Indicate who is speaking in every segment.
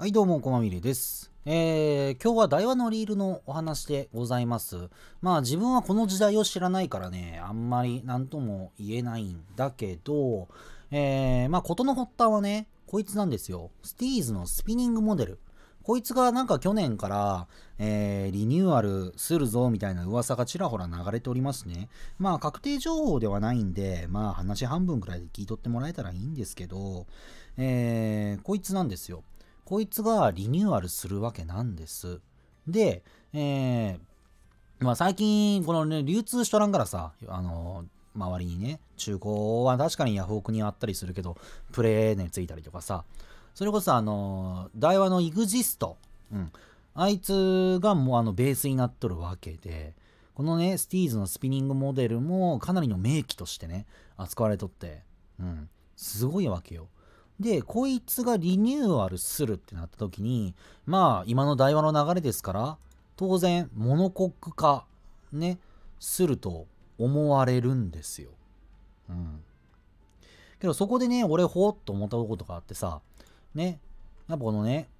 Speaker 1: はい、どうも、こまみれです。えー、今日は台湾のリールのお話でございます。まあ自分はこの時代を知らないからね、あんまり何とも言えないんだけど、えー、まあ事の発端はね、こいつなんですよ。スティーズのスピニングモデル。こいつがなんか去年から、えー、リニューアルするぞみたいな噂がちらほら流れておりますね。まあ確定情報ではないんで、まあ話半分くらいで聞い取ってもらえたらいいんですけど、えー、こいつなんですよ。こいつがリニューアルするわけなんです。で、えー、まあ最近、このね、流通しとらんからさ、あのー、周りにね、中古は確かにヤフオクにあったりするけど、プレーネついたりとかさ、それこそあのー、台湾のイグジスト、うん、あいつがもうあのベースになっとるわけで、このね、スティーズのスピニングモデルもかなりの名機としてね、扱われとって、うん、すごいわけよ。で、こいつがリニューアルするってなった時に、まあ、今の台話の流れですから、当然、モノコック化、ね、すると思われるんですよ。うん。けど、そこでね、俺、ほーっと思ったことがあってさ、ね、やっぱこのね、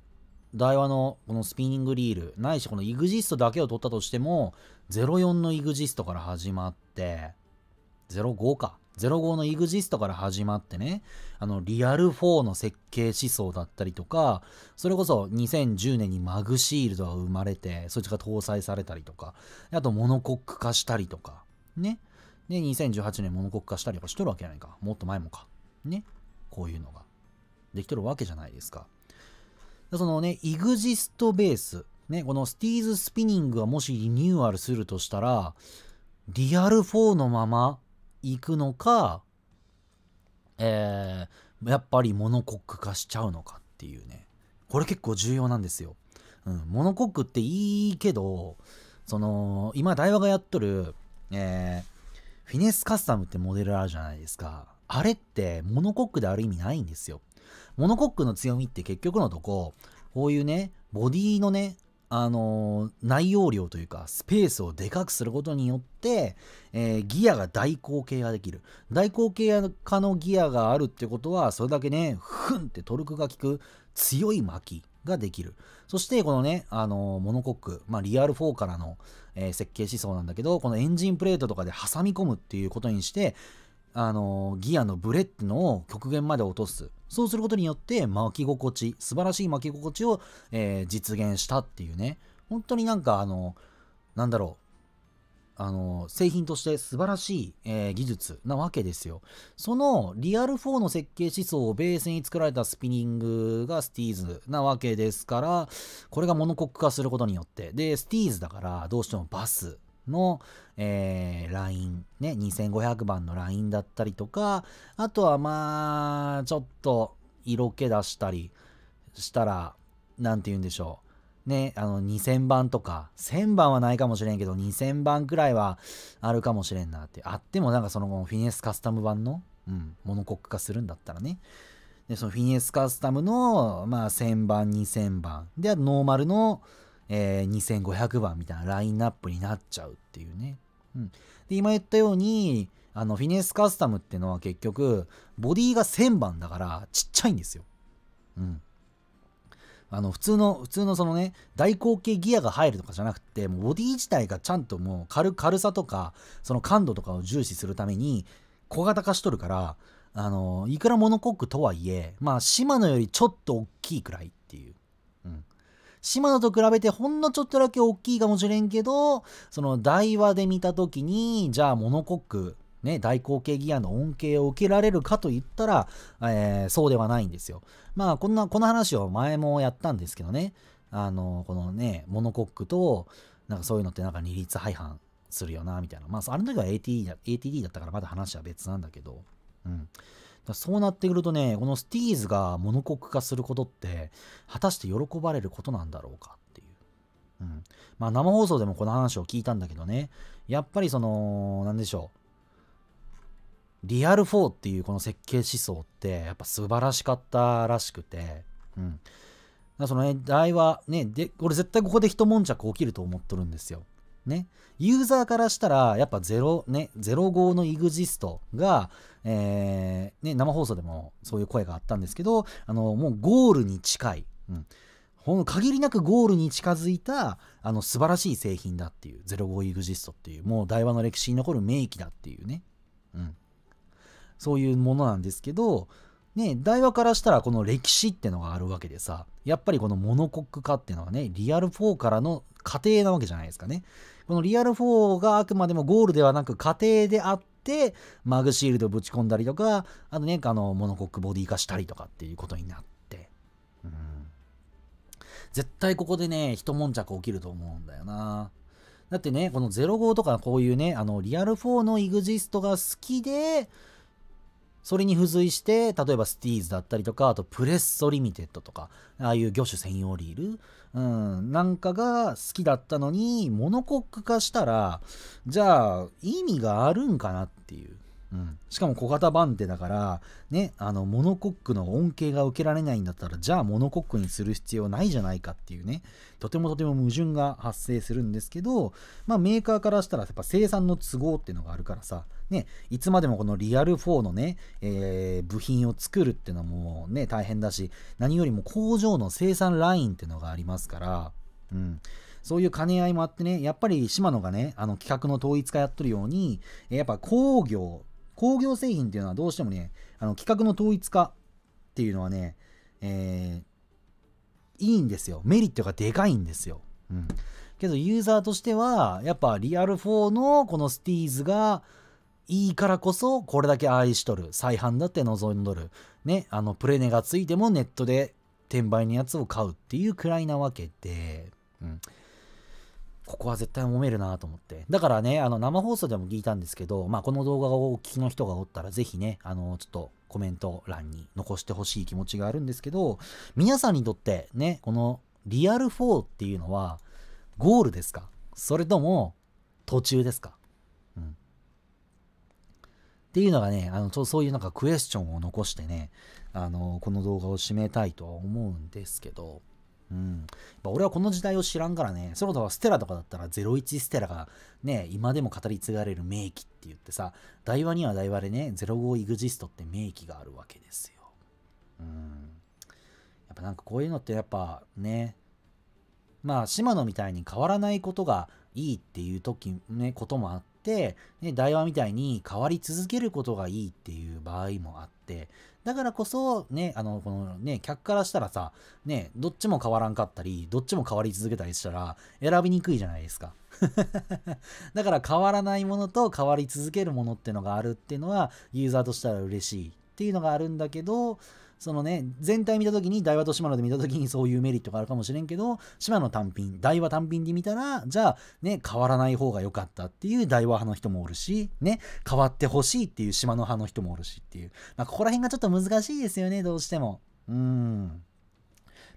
Speaker 1: 台話のこのスピニングリール、ないしこのイグジストだけを取ったとしても、04のイグジストから始まって、05か。05の EXIST から始まってね、あの、リアル4の設計思想だったりとか、それこそ2010年にマグシールドが生まれて、そっちが搭載されたりとか、あとモノコック化したりとか、ね。で、2018年モノコック化したりとかしとるわけじゃないか。もっと前もか。ね。こういうのが。できとるわけじゃないですか。そのね、EXIST ベース。ね、このスティーズスピニングがもしリニューアルするとしたら、リアル4のまま行くのか、えー、やっぱりモノコック化しちゃうのかっていうね。これ結構重要なんですよ。うん、モノコックっていいけど、その、今、台場がやっとる、えー、フィネスカスタムってモデルあるじゃないですか。あれって、モノコックである意味ないんですよ。モノコックの強みって結局のとこ、こういうね、ボディのね、あの内容量というかスペースをでかくすることによって、えー、ギアが代行形ができる代行形化のギアがあるってことはそれだけねフンってトルクが効く強い巻きができるそしてこのねあのモノコック、まあ、リアル4からの、えー、設計思想なんだけどこのエンジンプレートとかで挟み込むっていうことにしてあのギアのブレってのを極限まで落とすそうすることによって巻き心地素晴らしい巻き心地を、えー、実現したっていうね本当になんかあのなんだろうあの製品として素晴らしい、えー、技術なわけですよ。そのリアル4の設計思想をベースに作られたスピニングがスティーズなわけですからこれがモノコック化することによってでスティーズだからどうしてもバスの、えー、ライン、ね、2500番のラインだったりとか、あとはまあ、ちょっと色気出したりしたら、なんて言うんでしょう。ね、あの2000番とか1000番はないかもしれんけど2000番くらいはあるかもしれんなってあってもなんかそのフィネスカスタム版の、うん、モノコック化するんだったらねでそのフィニエスカスタムの、まあ、1000番2000番でノーマルの、えー、2500番みたいなラインナップになっちゃうっていうね。うん、で今言ったようにあのフィネスカスタムってのは結局ボディが1000番だからちっちゃいんですよ。うん。あの普通の普通のそのね大口径ギアが入るとかじゃなくてもうボディ自体がちゃんともう軽軽さとかその感度とかを重視するために小型化しとるからあのいくらモノコックとはいえまあシマノよりちょっと大きいくらいっていう島田と比べてほんのちょっとだけ大きいかもしれんけど、その台話で見た時に、じゃあモノコック、ね、大口径ギアの恩恵を受けられるかと言ったら、えー、そうではないんですよ。まあ、こんな、この話を前もやったんですけどね、あの、このね、モノコックと、なんかそういうのってなんか二律背反するよな、みたいな。まあ、あの時は ATD, ATD だったからまだ話は別なんだけど、うん。そうなってくるとね、このスティーズがモノコック化することって、果たして喜ばれることなんだろうかっていう。うん。まあ生放送でもこの話を聞いたんだけどね、やっぱりその、なんでしょう。リアル4っていうこの設計思想ってやっぱ素晴らしかったらしくて、うん。だそのね、台はね、で、俺絶対ここで一悶着起きると思っとるんですよ。ね。ユーザーからしたら、やっぱ0、ね、05の EXIST がえー、ね、生放送でもそういう声があったんですけど、あの、もうゴールに近い。うん。ほん限りなくゴールに近づいた、あの、素晴らしい製品だっていう、05 EXIST っていう、もう台湾の歴史に残る名機だっていうね。うん。そういうものなんですけど、ね、台話からしたらこの歴史ってのがあるわけでさ、やっぱりこのモノコック化っていうのはね、リアル4からの過程なわけじゃないですかね。このリアル4があくまでもゴールではなく過程であって、マグシールドぶち込んだりとか、あとね、あの、モノコックボディ化したりとかっていうことになって。うん。絶対ここでね、一悶着起きると思うんだよな。だってね、この05とかこういうね、あの、リアル4のイグジストが好きで、それに付随して、例えばスティーズだったりとか、あとプレッソリミテッドとか、ああいう魚種専用リール、うん、なんかが好きだったのに、モノコック化したら、じゃあ意味があるんかなっていう。うん、しかも小型バンテだから、ね、あのモノコックの恩恵が受けられないんだったらじゃあモノコックにする必要ないじゃないかっていうねとてもとても矛盾が発生するんですけど、まあ、メーカーからしたらやっぱ生産の都合っていうのがあるからさ、ね、いつまでもこのリアル4のね、えー、部品を作るっていうのもね大変だし何よりも工場の生産ラインっていうのがありますから。うんそういう兼ね合いもあってね、やっぱり島野がね、あの企画の統一化やっとるように、やっぱ工業工業製品っていうのはどうしてもね、あの企画の統一化っていうのはね、えー、いいんですよ。メリットがでかいんですよ。うん。けどユーザーとしては、やっぱリアル4のこのスティーズがいいからこそ、これだけ愛しとる。再販だって望んどる。ね、あの、プレネがついてもネットで転売のやつを買うっていうくらいなわけで、うん。ここは絶対揉めるなと思って。だからね、あの、生放送でも聞いたんですけど、まあ、この動画をお聞きの人がおったら、ぜひね、あの、ちょっとコメント欄に残してほしい気持ちがあるんですけど、皆さんにとってね、このリアル4っていうのは、ゴールですかそれとも、途中ですかうん。っていうのがね、あの、そういうなんかクエスチョンを残してね、あの、この動画を締めたいとは思うんですけど、うん。俺はこの時代を知らんからね、そろそろステラとかだったら01ステラがね、今でも語り継がれる名機って言ってさ、台話には台話でね、05イグジストって名機があるわけですよ。うん。やっぱなんかこういうのってやっぱね、まあ、島野みたいに変わらないことがいいっていう時、ね、こともあっ、ね、台話みたいに変わり続けることがいいっていう場合もあって、だからこそ、ね、あの、このね、客からしたらさ、ね、どっちも変わらんかったり、どっちも変わり続けたりしたら、選びにくいじゃないですか。だから変わらないものと変わり続けるものってのがあるっていうのは、ユーザーとしたら嬉しいっていうのがあるんだけどそのね全体見た時に大和と島野で見た時にそういうメリットがあるかもしれんけど島野単品大和単品で見たらじゃあね変わらない方が良かったっていう大和派の人もおるしね変わってほしいっていう島野派の人もおるしっていう、まあ、ここら辺がちょっと難しいですよねどうしてもうん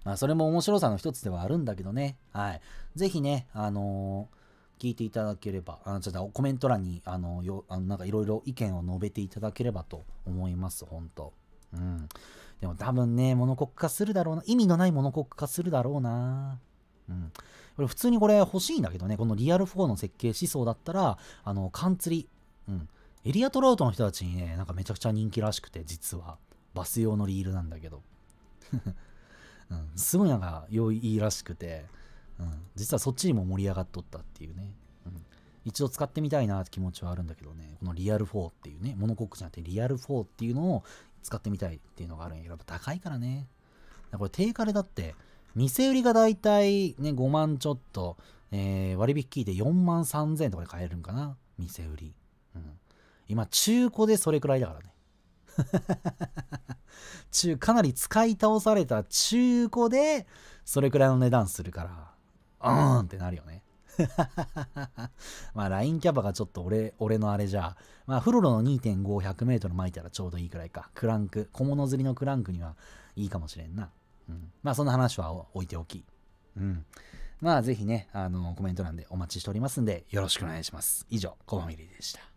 Speaker 1: まあそれも面白さの一つではあるんだけどねはい是非ねあのー聞いていただければ、あっとコメント欄に、あの、よあのなんかいろいろ意見を述べていただければと思います、本当うん。でも多分ね、モノコック化するだろうな。意味のないモノコック化するだろうな。うん。これ普通にこれ欲しいんだけどね、このリアル4の設計思想だったら、あの、缶釣り、うん。エリアトラウトの人たちにね、なんかめちゃくちゃ人気らしくて、実は。バス用のリールなんだけど。うん。すごいなんか、良いらしくて。うん、実はそっちにも盛り上がっとったっていうね、うん、一度使ってみたいなって気持ちはあるんだけどねこのリアル4っていうねモノコックじゃなくてリアル4っていうのを使ってみたいっていうのがあるんやけどやっぱ高いからねこれ定価でだって店売りがだいたいね5万ちょっと、えー、割引聞いて4万3000円とかで買えるんかな店売り、うん、今中古でそれくらいだからね 中かなり使い倒された中古でそれくらいの値段するからうーんってなるよね。まあ、ラインキャパがちょっと俺、俺のあれじゃ、まあ、フロロの2.5100メートル巻いたらちょうどいいくらいか。クランク、小物釣りのクランクにはいいかもしれんな。うん。まあ、そんな話は置いておき。うん。まあ、ぜひね、あの、コメント欄でお待ちしておりますんで、よろしくお願いします。以上、コバミリーでした。